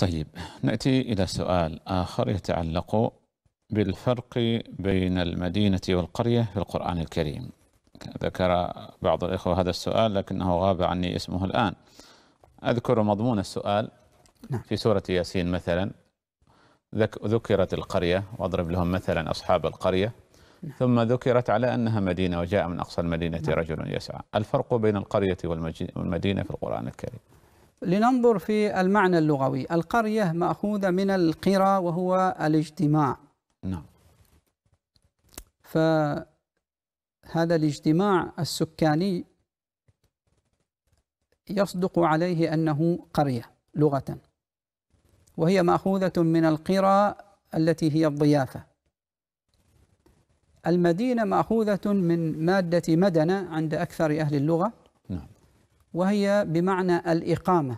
طيب ناتي الى سؤال اخر يتعلق بالفرق بين المدينه والقريه في القران الكريم ذكر بعض الاخوه هذا السؤال لكنه غاب عني اسمه الان اذكر مضمون السؤال نعم. في سوره ياسين مثلا ذكرت القريه واضرب لهم مثلا اصحاب القريه نعم. ثم ذكرت على انها مدينه وجاء من اقصى المدينه نعم. رجل يسعى الفرق بين القريه والمدينه في القران الكريم لننظر في المعنى اللغوي القرية مأخوذة من القرى وهو الاجتماع نعم فهذا الاجتماع السكاني يصدق عليه أنه قرية لغة وهي مأخوذة من القرى التي هي الضيافة المدينة مأخوذة من مادة مدنة عند أكثر أهل اللغة وهي بمعنى الإقامة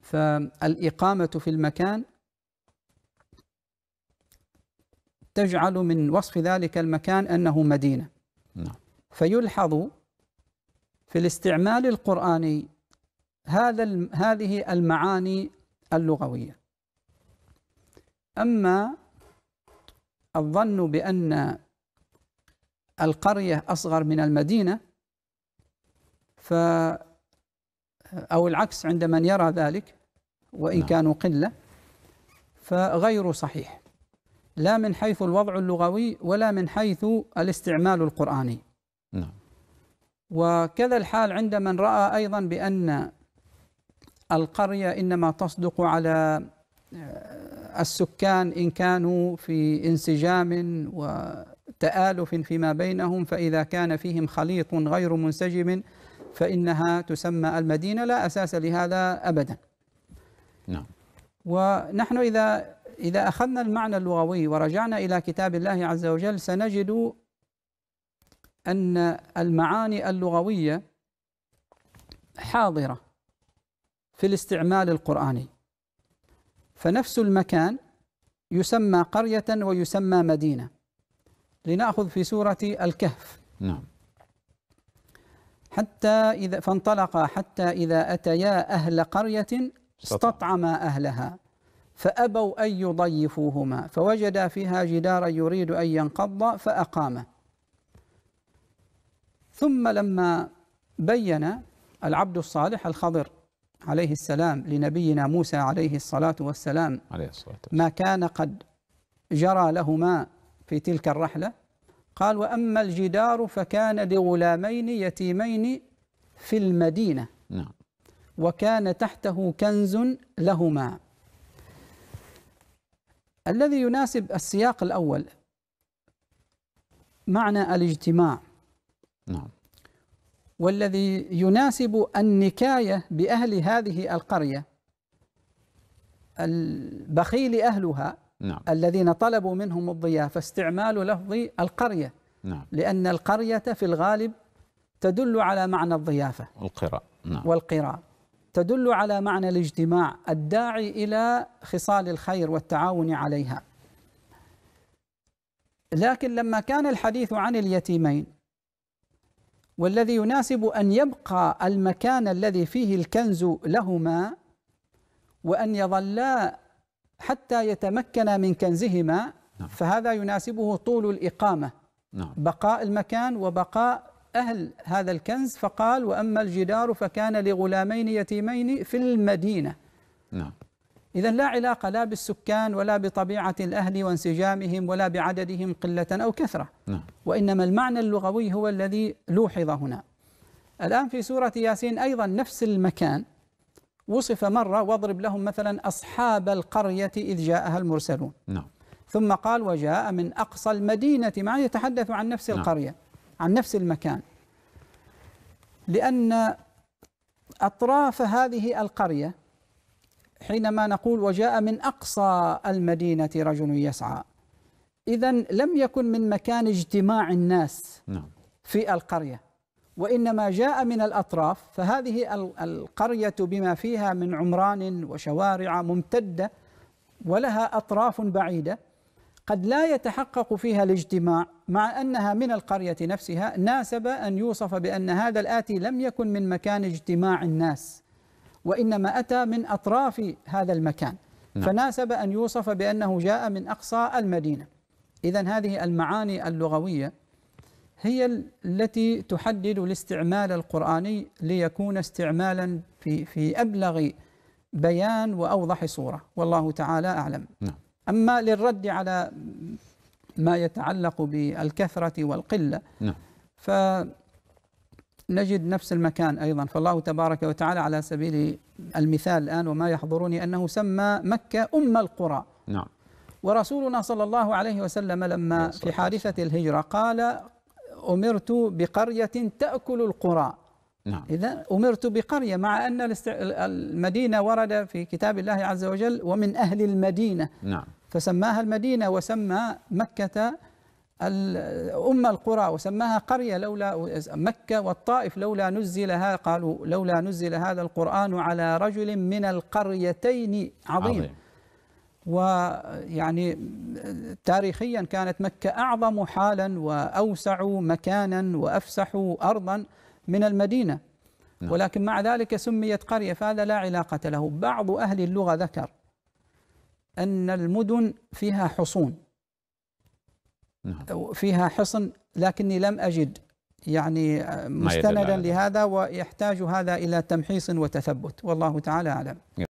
فالإقامة في المكان تجعل من وصف ذلك المكان أنه مدينة نعم. فيلحظ في الاستعمال القرآني هذا هذه المعاني اللغوية أما الظن بأن القرية أصغر من المدينة ف أو العكس عند من يرى ذلك وإن نعم. كانوا قلة فغير صحيح لا من حيث الوضع اللغوي ولا من حيث الاستعمال القرآني نعم وكذا الحال عند من رأى أيضا بأن القرية إنما تصدق على آه، السكان إن كانوا في انسجام وتآلف فيما بينهم فإذا كان فيهم خليط غير منسجم فإنها تسمى المدينة لا أساس لهذا أبدا نعم ونحن إذا إذا أخذنا المعنى اللغوي ورجعنا إلى كتاب الله عز وجل سنجد أن المعاني اللغوية حاضرة في الاستعمال القرآني فنفس المكان يسمى قرية ويسمى مدينة لنأخذ في سورة الكهف نعم حتى إذا فانطلقا حتى إذا أتيا أهل قرية استطعما أهلها فأبوا أن يضيفوهما فوجدا فيها جدارا يريد أن ينقض فأقامه ثم لما بين العبد الصالح الخضر عليه السلام لنبينا موسى عليه الصلاة والسلام عليه الصلاة والسلام ما كان قد جرى لهما في تلك الرحلة قال وأما الجدار فكان لغلامين يتيمين في المدينة نعم وكان تحته كنز لهما الذي يناسب السياق الأول معنى الاجتماع نعم والذي يناسب النكاية بأهل هذه القرية البخيل أهلها نعم. الذين طلبوا منهم الضيافة استعمال لفظ القرية نعم. لأن القرية في الغالب تدل على معنى الضيافة والقراء نعم. والقراء تدل على معنى الاجتماع الداعي إلى خصال الخير والتعاون عليها لكن لما كان الحديث عن اليتيمين والذي يناسب أن يبقى المكان الذي فيه الكنز لهما وأن يظلا حتى يتمكن من كنزهما نعم. فهذا يناسبه طول الإقامة نعم. بقاء المكان وبقاء أهل هذا الكنز فقال وأما الجدار فكان لغلامين يتيمين في المدينة نعم إذا لا علاقة لا بالسكان ولا بطبيعة الأهل وانسجامهم ولا بعددهم قلة أو كثرة نعم. وإنما المعنى اللغوي هو الذي لوحظ هنا الآن في سورة ياسين أيضا نفس المكان وصف مرة واضرب لهم مثلا أصحاب القرية إذ جاءها المرسلون نعم ثم قال وجاء من أقصى المدينة مع يتحدث عن نفس نعم. القرية عن نفس المكان لأن أطراف هذه القرية حينما نقول وجاء من أقصى المدينة رجل يسعى إذا لم يكن من مكان اجتماع الناس نعم. في القرية وإنما جاء من الأطراف فهذه القرية بما فيها من عمران وشوارع ممتدة ولها أطراف بعيدة قد لا يتحقق فيها الاجتماع مع أنها من القرية نفسها ناسب أن يوصف بأن هذا الآتي لم يكن من مكان اجتماع الناس وإنما أتى من أطراف هذا المكان نعم. فناسب أن يوصف بأنه جاء من أقصى المدينة إذا هذه المعاني اللغوية هي التي تحدد الاستعمال القرآني ليكون استعمالا في في أبلغ بيان وأوضح صورة والله تعالى أعلم نعم. أما للرد على ما يتعلق بالكثرة والقلة نعم. فنجد نفس المكان أيضا فالله تبارك وتعالى على سبيل المثال الآن وما يحضرني أنه سمى مكة أم القرى نعم ورسولنا صلى الله عليه وسلم لما نعم، في حادثة الهجرة قال أمرت بقرية تأكل القرى نعم. إذا أمرت بقرية مع أن المدينة ورد في كتاب الله عز وجل ومن أهل المدينة نعم. فسماها المدينة وسمى مكة أم القرى وسماها قرية لولا مكة والطائف لولا نزلها قالوا لولا نزل هذا القرآن على رجل من القريتين عظيم, عظيم. ويعني تاريخيا كانت مكة أعظم حالا وأوسع مكانا وأفسح أرضا من المدينة نعم. ولكن مع ذلك سميت قرية فهذا لا علاقة له بعض أهل اللغة ذكر أن المدن فيها حصون نعم. فيها حصن لكني لم أجد يعني مستندا لهذا ويحتاج هذا إلى تمحيص وتثبت والله تعالى أعلم